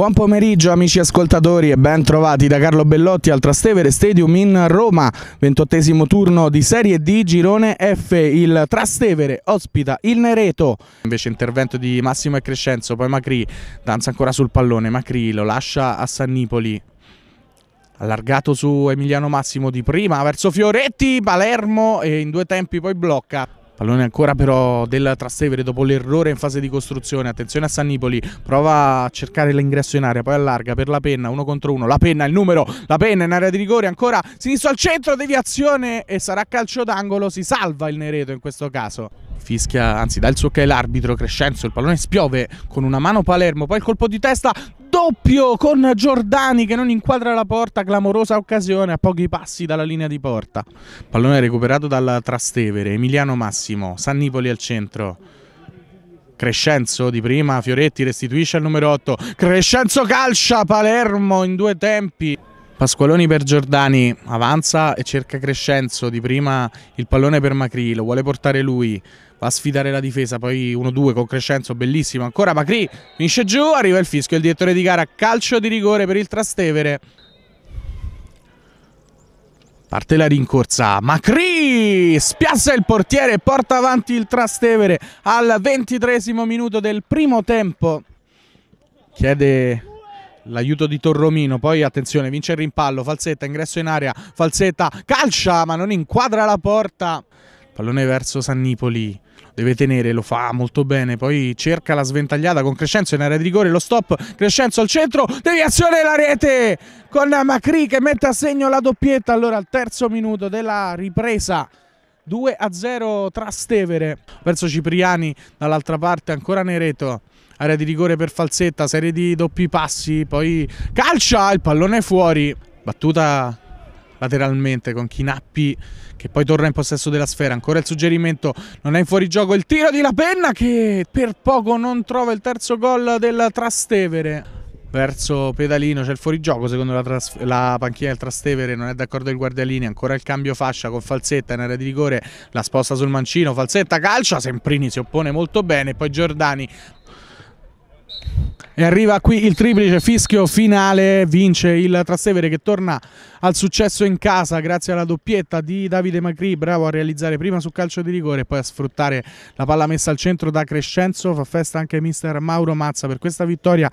Buon pomeriggio amici ascoltatori e ben trovati da Carlo Bellotti al Trastevere Stadium in Roma. Ventottesimo turno di Serie D, girone F, il Trastevere ospita il Nereto. Invece intervento di Massimo e Crescenzo, poi Macri danza ancora sul pallone, Macri lo lascia a San Nipoli. Allargato su Emiliano Massimo di prima verso Fioretti, Palermo e in due tempi poi blocca. Pallone ancora però del Trastevere dopo l'errore in fase di costruzione. Attenzione a Sannipoli, prova a cercare l'ingresso in area, poi allarga per la penna, uno contro uno. La penna, il numero, la penna in area di rigore, ancora sinistro al centro, deviazione e sarà calcio d'angolo. Si salva il Nereto in questo caso. Fischia, anzi dà il suo ok l'arbitro Crescenzo, il pallone spiove con una mano Palermo, poi il colpo di testa doppio con Giordani che non inquadra la porta, clamorosa occasione a pochi passi dalla linea di porta. Pallone recuperato dal Trastevere, Emiliano Massimo, Sannipoli al centro. Crescenzo di prima, Fioretti restituisce al numero 8. Crescenzo calcia Palermo in due tempi. Pasqualoni per Giordani avanza e cerca Crescenzo di prima il pallone per Macri, lo vuole portare lui, va a sfidare la difesa, poi 1-2 con Crescenzo, bellissimo ancora Macri, finisce giù, arriva il fischio, il direttore di gara, calcio di rigore per il Trastevere. Parte la rincorsa, Macri spiazza il portiere e porta avanti il Trastevere al ventitresimo minuto del primo tempo. Chiede l'aiuto di Torromino, poi attenzione, vince il rimpallo, falsetta, ingresso in area, falsetta, calcia, ma non inquadra la porta. Pallone verso Sannipoli, deve tenere, lo fa molto bene, poi cerca la sventagliata con Crescenzo in area di rigore, lo stop, Crescenzo al centro, deviazione la rete con Macri che mette a segno la doppietta, allora al terzo minuto della ripresa. 2 a 0 Trastevere verso Cipriani, dall'altra parte ancora Nereto area di rigore per Falsetta, serie di doppi passi, poi calcia, il pallone fuori, battuta lateralmente con Chinappi che poi torna in possesso della sfera, ancora il suggerimento, non è in fuorigioco il tiro di La Penna che per poco non trova il terzo gol del Trastevere verso Pedalino, c'è il fuorigioco secondo la, la, panchina del Trastevere, non è d'accordo il guardialini, ancora il cambio fascia con Falsetta in area di rigore, la sposta sul mancino, Falsetta calcia, Semprini si oppone molto bene, poi Giordani e arriva qui il triplice fischio finale, vince il Trastevere che torna al successo in casa grazie alla doppietta di Davide Macri, bravo a realizzare prima sul calcio di rigore e poi a sfruttare la palla messa al centro da Crescenzo, fa festa anche mister Mauro Mazza per questa vittoria